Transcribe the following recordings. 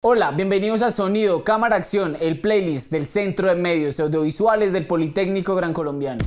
Hola, bienvenidos a Sonido, Cámara, Acción, el playlist del Centro de Medios Audiovisuales del Politécnico Gran Colombiano.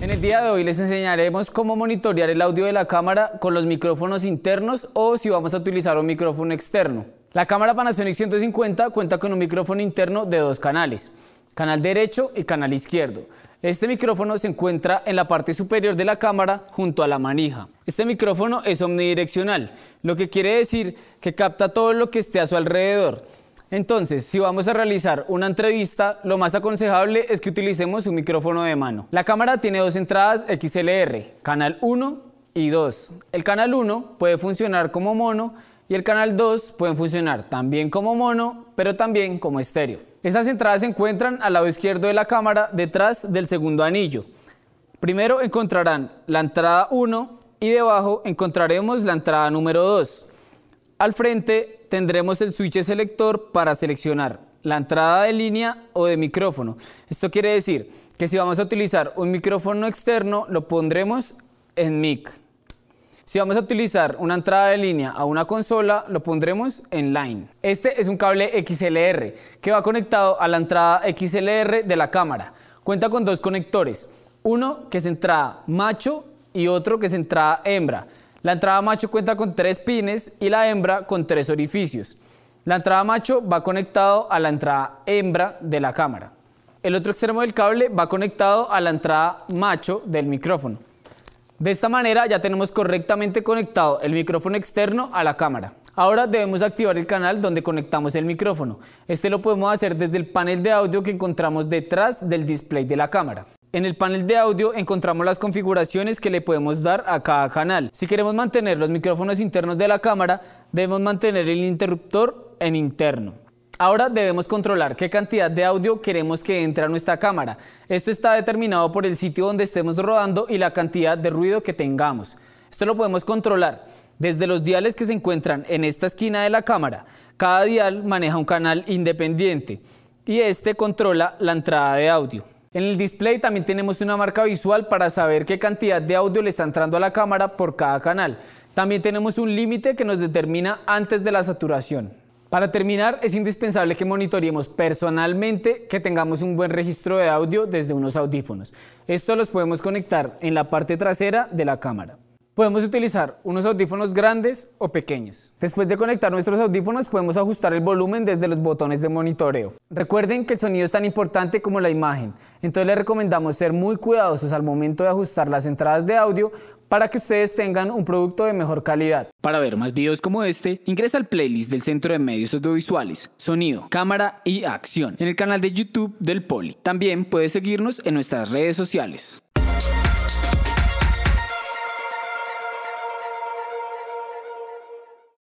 En el día de hoy les enseñaremos cómo monitorear el audio de la cámara con los micrófonos internos o si vamos a utilizar un micrófono externo. La cámara Panasonic 150 cuenta con un micrófono interno de dos canales canal derecho y canal izquierdo. Este micrófono se encuentra en la parte superior de la cámara junto a la manija. Este micrófono es omnidireccional, lo que quiere decir que capta todo lo que esté a su alrededor. Entonces, si vamos a realizar una entrevista, lo más aconsejable es que utilicemos un micrófono de mano. La cámara tiene dos entradas XLR, canal 1 y 2. El canal 1 puede funcionar como mono y el canal 2 pueden funcionar también como mono, pero también como estéreo. Estas entradas se encuentran al lado izquierdo de la cámara, detrás del segundo anillo. Primero encontrarán la entrada 1 y debajo encontraremos la entrada número 2. Al frente tendremos el switch selector para seleccionar la entrada de línea o de micrófono. Esto quiere decir que si vamos a utilizar un micrófono externo, lo pondremos en mic. Si vamos a utilizar una entrada de línea a una consola, lo pondremos en line. Este es un cable XLR que va conectado a la entrada XLR de la cámara. Cuenta con dos conectores, uno que es entrada macho y otro que es entrada hembra. La entrada macho cuenta con tres pines y la hembra con tres orificios. La entrada macho va conectado a la entrada hembra de la cámara. El otro extremo del cable va conectado a la entrada macho del micrófono. De esta manera ya tenemos correctamente conectado el micrófono externo a la cámara. Ahora debemos activar el canal donde conectamos el micrófono. Este lo podemos hacer desde el panel de audio que encontramos detrás del display de la cámara. En el panel de audio encontramos las configuraciones que le podemos dar a cada canal. Si queremos mantener los micrófonos internos de la cámara, debemos mantener el interruptor en interno. Ahora debemos controlar qué cantidad de audio queremos que entre a nuestra cámara. Esto está determinado por el sitio donde estemos rodando y la cantidad de ruido que tengamos. Esto lo podemos controlar desde los diales que se encuentran en esta esquina de la cámara. Cada dial maneja un canal independiente y este controla la entrada de audio. En el display también tenemos una marca visual para saber qué cantidad de audio le está entrando a la cámara por cada canal. También tenemos un límite que nos determina antes de la saturación. Para terminar, es indispensable que monitoreemos personalmente que tengamos un buen registro de audio desde unos audífonos. Esto los podemos conectar en la parte trasera de la cámara. Podemos utilizar unos audífonos grandes o pequeños. Después de conectar nuestros audífonos podemos ajustar el volumen desde los botones de monitoreo. Recuerden que el sonido es tan importante como la imagen, entonces les recomendamos ser muy cuidadosos al momento de ajustar las entradas de audio para que ustedes tengan un producto de mejor calidad. Para ver más videos como este, ingresa al playlist del Centro de Medios Audiovisuales, Sonido, Cámara y Acción en el canal de YouTube del Poli. También puedes seguirnos en nuestras redes sociales.